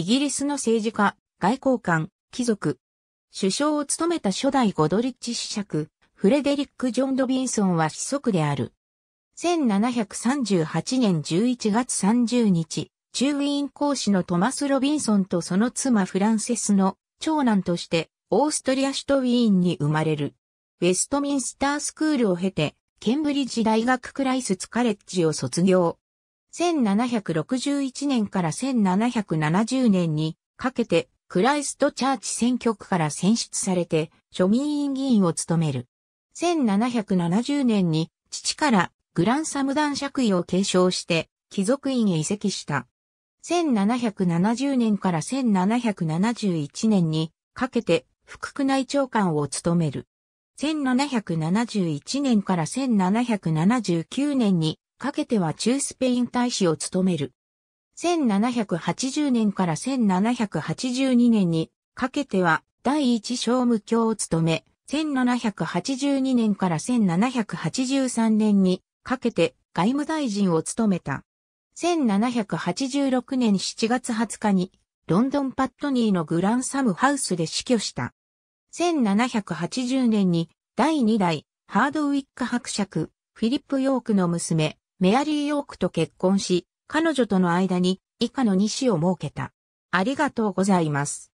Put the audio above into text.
イギリスの政治家、外交官、貴族。首相を務めた初代ゴドリッチ子爵、フレデリック・ジョン・ドビンソンは子息である。1738年11月30日、中ン講師のトマス・ロビンソンとその妻フランセスの長男としてオーストリア首都ウィーンに生まれる。ウェストミンスタースクールを経て、ケンブリッジ大学クライスツカレッジを卒業。1761年から1770年にかけてクライストチャーチ選挙区から選出されて庶民院議員を務める。1770年に父からグランサム団爵位を継承して貴族院へ移籍した。1770年から1771年にかけて副区内長官を務める。1771年から1779年にかけては中スペイン大使を務める。1780年から1782年にかけては第一商務卿を務め、1782年から1783年にかけて外務大臣を務めた。1786年7月20日にロンドンパットニーのグランサムハウスで死去した。1780年に第2代ハードウィック伯爵フィリップ・ヨークの娘メアリー・ヨークと結婚し、彼女との間に以下の2子を設けた。ありがとうございます。